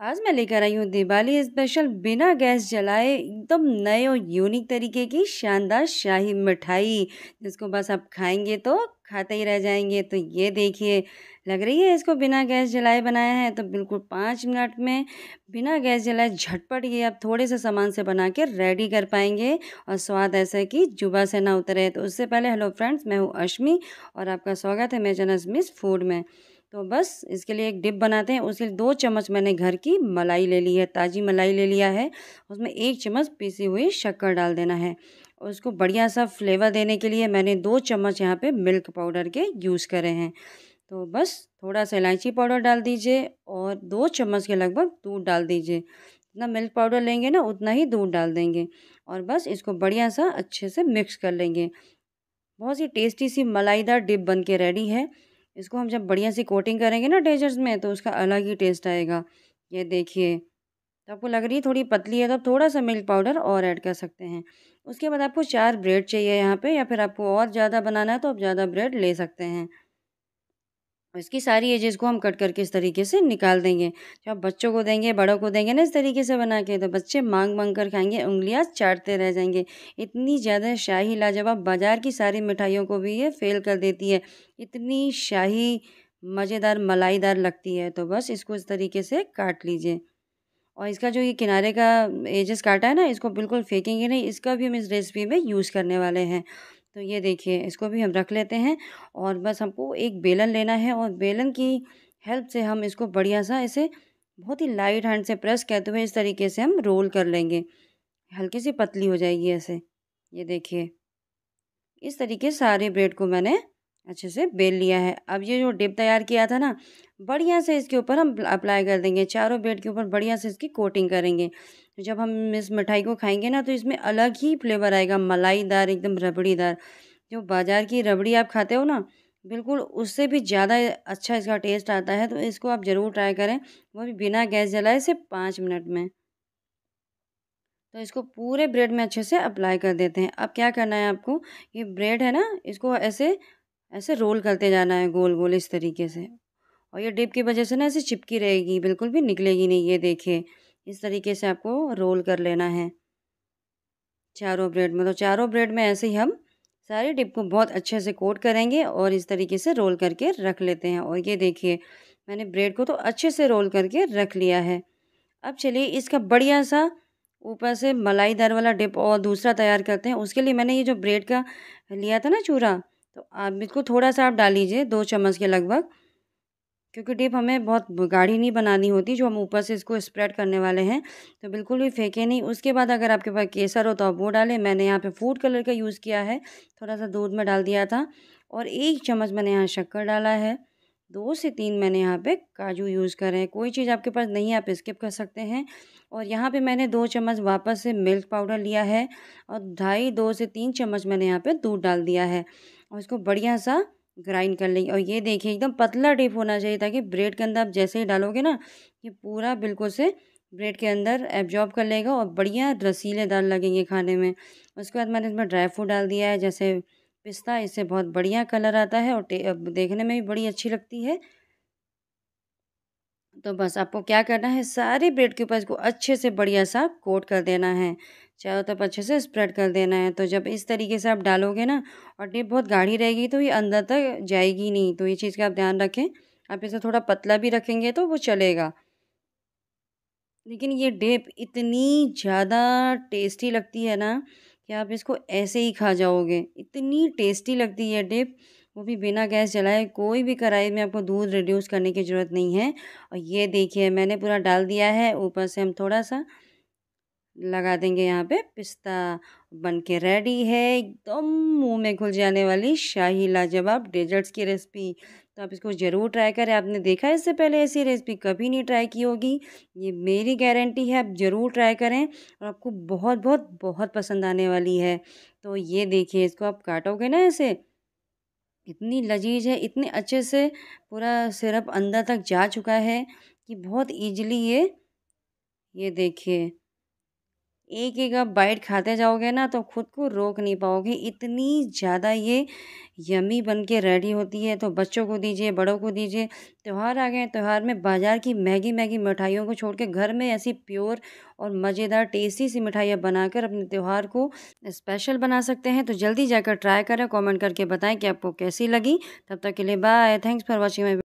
आज मैं लेकर आई हूँ दिवाली स्पेशल बिना गैस जलाए एकदम नए और यूनिक तरीके की शानदार शाही मिठाई जिसको बस आप खाएंगे तो खाते ही रह जाएंगे तो ये देखिए लग रही है इसको बिना गैस जलाए बनाया है तो बिल्कुल पाँच मिनट में बिना गैस जलाए झटपट ये आप थोड़े से सामान से बना के रेडी कर पाएंगे और स्वाद ऐसा कि जुबा से ना उतरे तो उससे पहले हेलो फ्रेंड्स मैं हूँ अश्मी और आपका स्वागत है मेरे जनस मिस फूड में तो बस इसके लिए एक डिप बनाते हैं उसके लिए दो चम्मच मैंने घर की मलाई ले ली है ताज़ी मलाई ले लिया है उसमें एक चम्मच पीसी हुई शक्कर डाल देना है और उसको बढ़िया सा फ्लेवर देने के लिए मैंने दो चम्मच यहाँ पे मिल्क पाउडर के यूज़ करे हैं तो बस थोड़ा सा इलायची पाउडर डाल दीजिए और दो चम्मच के लगभग दूध डाल दीजिए जितना मिल्क पाउडर लेंगे ना उतना ही दूध डाल देंगे और बस इसको बढ़िया सा अच्छे से मिक्स कर लेंगे बहुत ही टेस्टी सी मलाईदार डिप बन के रेडी है इसको हम जब बढ़िया सी कोटिंग करेंगे ना टेजर्स में तो उसका अलग ही टेस्ट आएगा ये देखिए तो आपको लग रही है थोड़ी पतली है तो आप थोड़ा सा मिल्क पाउडर और ऐड कर सकते हैं उसके बाद आपको चार ब्रेड चाहिए यहाँ पे या फिर आपको और ज़्यादा बनाना है तो आप ज़्यादा ब्रेड ले सकते हैं इसकी सारी एजेस को हम कट करके इस तरीके से निकाल देंगे जब आप बच्चों को देंगे बड़ों को देंगे ना इस तरीके से बना के तो बच्चे मांग मांग कर खाएंगे उंगलियां चाटते रह जाएंगे इतनी ज़्यादा शाही लाजवाब बाज़ार की सारी मिठाइयों को भी ये फेल कर देती है इतनी शाही मज़ेदार मलाईदार लगती है तो बस इसको इस तरीके से काट लीजिए और इसका जो ये किनारे का एजेस काटा है ना इसको बिल्कुल फेंकेंगे नहीं इसका भी हम इस रेसिपी में यूज़ करने वाले हैं तो ये देखिए इसको भी हम रख लेते हैं और बस हमको एक बेलन लेना है और बेलन की हेल्प से हम इसको बढ़िया सा इसे बहुत ही लाइट हैंड से प्रेस करते हुए इस तरीके से हम रोल कर लेंगे हल्की सी पतली हो जाएगी ऐसे ये देखिए इस तरीके सारे ब्रेड को मैंने अच्छे से बेल लिया है अब ये जो डिप तैयार किया था ना बढ़िया से इसके ऊपर हम अप्लाई कर देंगे चारों ब्रेड के ऊपर बढ़िया से इसकी कोटिंग करेंगे जब हम इस मिठाई को खाएंगे ना तो इसमें अलग ही फ्लेवर आएगा मलाईदार एकदम रबड़ीदार जो बाज़ार की रबड़ी आप खाते हो ना बिल्कुल उससे भी ज़्यादा अच्छा इसका टेस्ट आता है तो इसको आप ज़रूर ट्राई करें वो भी बिना गैस जलाए सिर्फ पाँच मिनट में तो इसको पूरे ब्रेड में अच्छे से अप्लाई कर देते हैं अब क्या करना है आपको ये ब्रेड है ना इसको ऐसे ऐसे रोल करते जाना है गोल गोल इस तरीके से और ये डिप की वजह से ना ऐसे चिपकी रहेगी बिल्कुल भी निकलेगी नहीं ये देखिए इस तरीके से आपको रोल कर लेना है चारों ब्रेड में तो चारों ब्रेड में ऐसे ही हम सारे डिप को बहुत अच्छे से कोट करेंगे और इस तरीके से रोल करके रख लेते हैं और ये देखिए मैंने ब्रेड को तो अच्छे से रोल करके रख लिया है अब चलिए इसका बढ़िया सा ऊपर से मलाईदार वाला डिप और दूसरा तैयार करते हैं उसके लिए मैंने ये जो ब्रेड का लिया था ना चूरा तो आप बिल्कुल थोड़ा सा आप डाल लीजिए दो चम्मच के लगभग क्योंकि डिप हमें बहुत गाढ़ी नहीं बनानी होती जो हम ऊपर से इसको स्प्रेड करने वाले हैं तो बिल्कुल भी फेंके नहीं उसके बाद अगर आपके पास केसर हो तो आप वो डालें मैंने यहाँ पे फूड कलर का यूज़ किया है थोड़ा सा दूध में डाल दिया था और एक चम्मच मैंने यहाँ शक्कर डाला है दो से तीन मैंने यहाँ पर काजू यूज़ करें कोई चीज़ आपके पास नहीं है आप स्किप कर सकते हैं और यहाँ पर मैंने दो चम्मच वापस से मिल्क पाउडर लिया है और ढाई दो से तीन चम्मच मैंने यहाँ पर दूध डाल दिया है और इसको बढ़िया सा ग्राइंड कर लेंगे और ये देखिए एकदम पतला टिप होना चाहिए ताकि ब्रेड के अंदर आप जैसे ही डालोगे ना ये पूरा बिल्कुल से ब्रेड के अंदर एब्जॉर्ब कर लेगा और बढ़िया रसीलेदार लगेंगे खाने में उसके बाद मैंने इसमें ड्राई फ्रूट डाल दिया है जैसे पिस्ता इससे बहुत बढ़िया कलर आता है और देखने में भी बड़ी अच्छी लगती है तो बस आपको क्या करना है सारे ब्रेड के ऊपर इसको अच्छे से बढ़िया सा कोट कर देना है चारों तरफ अच्छे से स्प्रेड कर देना है तो जब इस तरीके से आप डालोगे ना और डिप बहुत गाढ़ी रहेगी तो ये अंदर तक जाएगी नहीं तो ये चीज़ का आप ध्यान रखें आप इसे थोड़ा पतला भी रखेंगे तो वो चलेगा लेकिन ये डिप इतनी ज़्यादा टेस्टी लगती है ना कि आप इसको ऐसे ही खा जाओगे इतनी टेस्टी लगती है डिप वो भी बिना गैस जलाए कोई भी कढ़ाई में आपको दूध रिड्यूस करने की ज़रूरत नहीं है और ये देखिए मैंने पूरा डाल दिया है ऊपर से हम थोड़ा सा लगा देंगे यहाँ पे पिस्ता बन के रेडी है एकदम मुंह में घुल जाने वाली शाही लाजवाब डेजर्ट्स की रेसिपी तो आप इसको ज़रूर ट्राई करें आपने देखा इससे पहले ऐसी रेसिपी कभी नहीं ट्राई की होगी ये मेरी गारंटी है आप ज़रूर ट्राई करें और आपको बहुत बहुत बहुत पसंद आने वाली है तो ये देखिए इसको आप काटोगे ना ऐसे इतनी लजीज है इतने अच्छे से पूरा सिरप अंदर तक जा चुका है कि बहुत ईजिली ये ये देखिए एक एक आप बाइट खाते जाओगे ना तो खुद को रोक नहीं पाओगे इतनी ज़्यादा ये यमी बन के रेडी होती है तो बच्चों को दीजिए बड़ों को दीजिए त्यौहार आ गए त्यौहार में बाज़ार की महंगी महंगी मिठाइयों को छोड़ के घर में ऐसी प्योर और मज़ेदार टेस्टी सी मिठाइयाँ बनाकर अपने त्यौहार को स्पेशल बना सकते हैं तो जल्दी जाकर ट्राई करें कॉमेंट करके बताएँ कि आपको कैसी लगी तब तक के लिए bye thanks for watching my